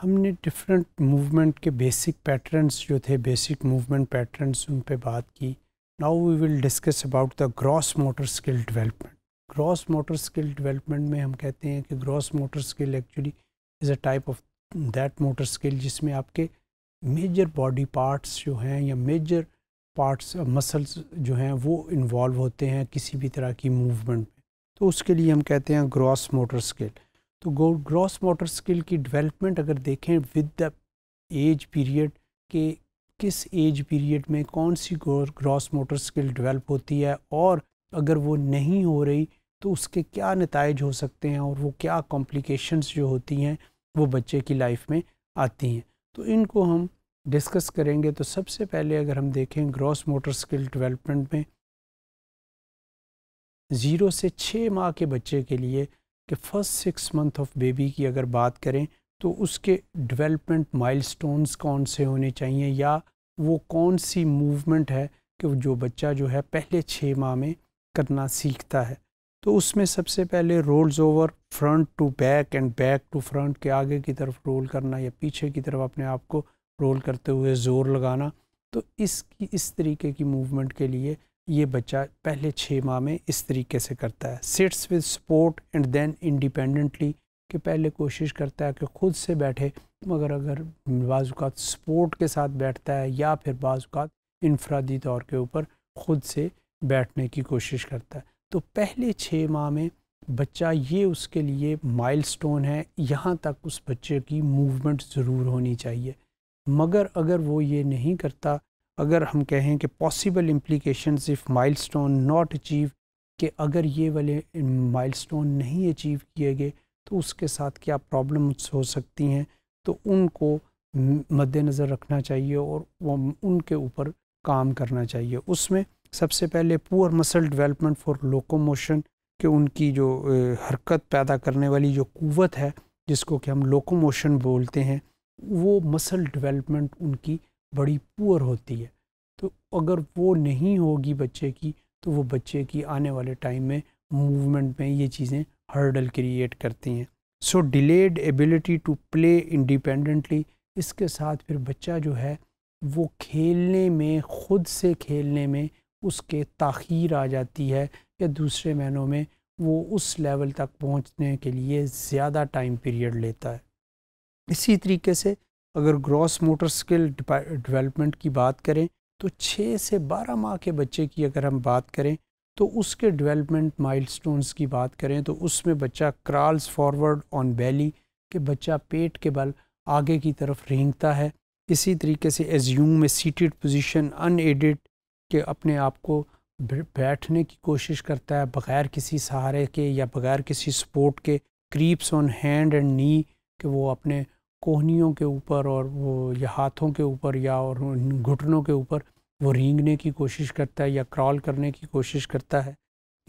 हमने different movement के basic patterns जो थे बेसिक मूवमेंट पैटर्न्स उन पे बात की now we will discuss about the gross motor skill development gross motor skill development में हम कहते हैं कि gross motor skill actually is a type of that motor skill जिसमें आपके मेजर बॉडी पार्ट्स जो हैं या मेजर पार्ट्स मसल्स जो हैं वो इन्वॉल्व होते हैं किसी भी तरह की मूवमेंट में तो उसके लिए हम कहते हैं ग्रॉस मोटर स्किल तो ग्रॉस मोटर स्किल की डेवलपमेंट अगर देखें विद द एज पीरियड के किस एज पीरियड में कौन सी ग्रॉस मोटर स्किल डेवलप होती है और अगर वो नहीं हो रही तो उसके क्या नतज हो सकते हैं और वो क्या कॉम्प्लिकेशंस जो होती हैं वो बच्चे की लाइफ में आती हैं तो इनको हम डिस्कस करेंगे तो सबसे पहले अगर हम देखें ग्रॉस मोटर स्किल डेवलपमेंट में ज़ीरो से छः माह के बच्चे के लिए कि first six month of baby की अगर बात करें तो उसके डेवलपमेंट माइलस्टोन्स कौन से होने चाहिए या वो कौन सी मूवमेंट है कि जो बच्चा जो है पहले छः माह में करना सीखता है तो उसमें सबसे पहले rolls over front to back and back to front के आगे की तरफ रोल करना या पीछे की तरफ अपने आप को रोल करते हुए ज़ोर लगाना तो इसकी इस तरीके की मूवमेंट के लिए ये बच्चा पहले छः माह में इस तरीके से करता है sits with support and then independently कि पहले कोशिश करता है कि ख़ुद से बैठे मगर अगर बाज़ात सपोर्ट के साथ बैठता है या फिर बाज़ात इनफरादी तौर के ऊपर ख़ुद से बैठने की कोशिश करता है तो पहले छः माह में बच्चा ये उसके लिए माइलस्टोन है यहाँ तक उस बच्चे की मूवमेंट ज़रूर होनी चाहिए मगर अगर वो ये नहीं करता अगर हम कहें कि possible implications if milestone not achieve कि अगर ये वाले माइलस्टोन नहीं अचीव किए गए तो उसके साथ क्या प्रॉब्लम्स हो सकती हैं तो उनको मद्देनज़र रखना चाहिए और वो उनके ऊपर काम करना चाहिए उसमें सबसे पहले poor muscle development for locomotion के उनकी जो हरकत पैदा करने वाली जो कुवत है जिसको कि हम लोकोमोशन बोलते हैं वो मसल डेवलपमेंट उनकी बड़ी पुअर होती है तो अगर वो नहीं होगी बच्चे की तो वो बच्चे की आने वाले टाइम में मूवमेंट में ये चीज़ें हर्डल क्रिएट करती हैं so delayed ability to play independently इसके साथ फिर बच्चा जो है वो खेलने में ख़ुद से खेलने में उसके तखीर आ जाती है या दूसरे महीनों में वो उस लेवल तक पहुंचने के लिए ज़्यादा टाइम पीरियड लेता है इसी तरीके से अगर ग्रॉस मोटर स्किल डेवलपमेंट की बात करें तो 6 से 12 माह के बच्चे की अगर हम बात करें तो उसके डेवलपमेंट माइलस्टोन्स की बात करें तो उसमें बच्चा क्रॉल्स फॉरवर्ड ऑन बैली कि बच्चा पेट के बल आगे की तरफ रेंगता है इसी तरीके से एज्यूम में सीटेड पोजीशन अनएडिड के अपने आप को बैठने की कोशिश करता है बग़ैर किसी सहारे के या बग़ैर किसी सपोर्ट के creeps on hand and knee के वो अपने कोहनियों के ऊपर और वो या हाथों के ऊपर या और घुटनों के ऊपर वो रेंगने की कोशिश करता है या क्रॉल करने की कोशिश करता है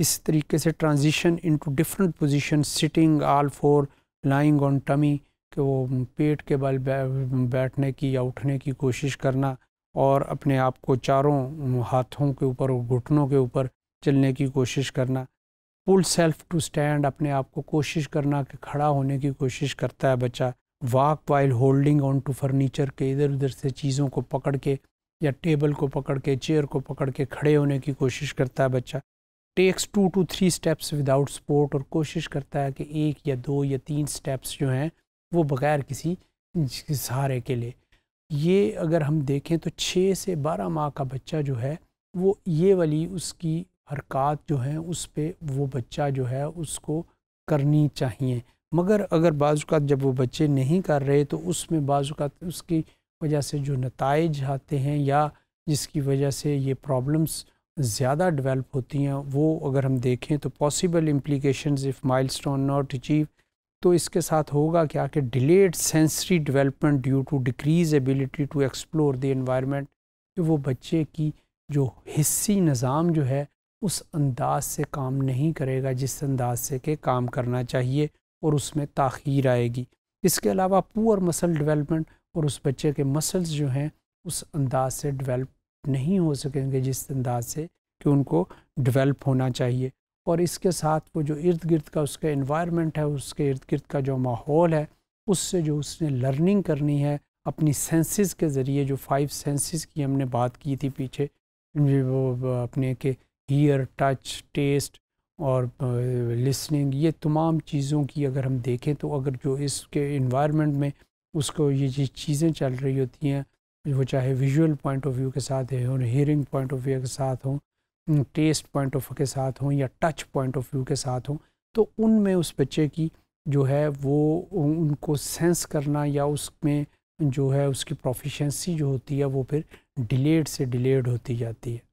इस तरीके से transition into different position sitting all four lying on tummy कि वो पेट के बल बैठने की या उठने की कोशिश करना और अपने आप को चारों हाथों के ऊपर और घुटनों के ऊपर चलने की कोशिश करना पुल सेल्फ टू स्टैंड अपने आप को कोशिश करना कि खड़ा होने की कोशिश करता है बच्चा walk while holding on to furniture के इधर उधर से चीज़ों को पकड़ के या टेबल को पकड़ के चेयर को पकड़ के खड़े होने की कोशिश करता है बच्चा takes two to three steps without support और कोशिश करता है कि एक या दो या तीन स्टेप्स जो हैं वो बग़ैर किसी सहारे के लिए ये अगर हम देखें तो छः से बारह माह का बच्चा जो है वो ये वाली उसकी हरकत जो है उस पर वो बच्चा जो है उसको करनी चाहिए मगर अगर बाज़ात जब वो बच्चे नहीं कर रहे तो उसमें बाज़ात उसकी वजह से जो नतज आते हैं या जिसकी वजह से ये प्रॉब्लम्स ज़्यादा डेवलप होती हैं वो अगर हम देखें तो possible implication if milestone not achieve तो इसके साथ होगा क्या कि delayed sensory development due to decrease ability to explore the environment तो वो बच्चे की जो हिस्सी निज़ाम जो है उस अंदाज से काम नहीं करेगा जिस अंदाज से के काम करना चाहिए और उसमें तखीर आएगी इसके अलावा पुअर मसल डेवलपमेंट और उस बच्चे के मसल्स जो हैं उस अंदाज से डेवलप नहीं हो सकेंगे जिस अंदाज से कि उनको डेवलप होना चाहिए और इसके साथ वो जो इर्द गिर्द का उसका इन्वायरमेंट है उसके इर्द गिर्द का जो माहौल है उससे जो उसने लर्निंग करनी है अपनी सेंसेस के ज़रिए जो फाइव सेंसेस की हमने बात की थी पीछे वो अपने के हीयर टच टेस्ट और लिसनिंग ये तमाम चीज़ों की अगर हम देखें तो अगर जो इसके इन्वायरमेंट में उसको ये जिस चीज़ें चल रही होती हैं वो चाहे विजुअल पॉइंट ऑफ व्यू के साथ हों हियरिंग पॉइंट ऑफ व्यू के साथ हों टेस्ट पॉइंट ऑफ व्यू के साथ हों या टच पॉइंट ऑफ व्यू के साथ हों तो उनमें उस बच्चे की जो है वो उनको सेंस करना या उसमें जो है उसकी प्रोफिशेंसी जो होती है वो फिर डिलेड से डिलेड होती जाती है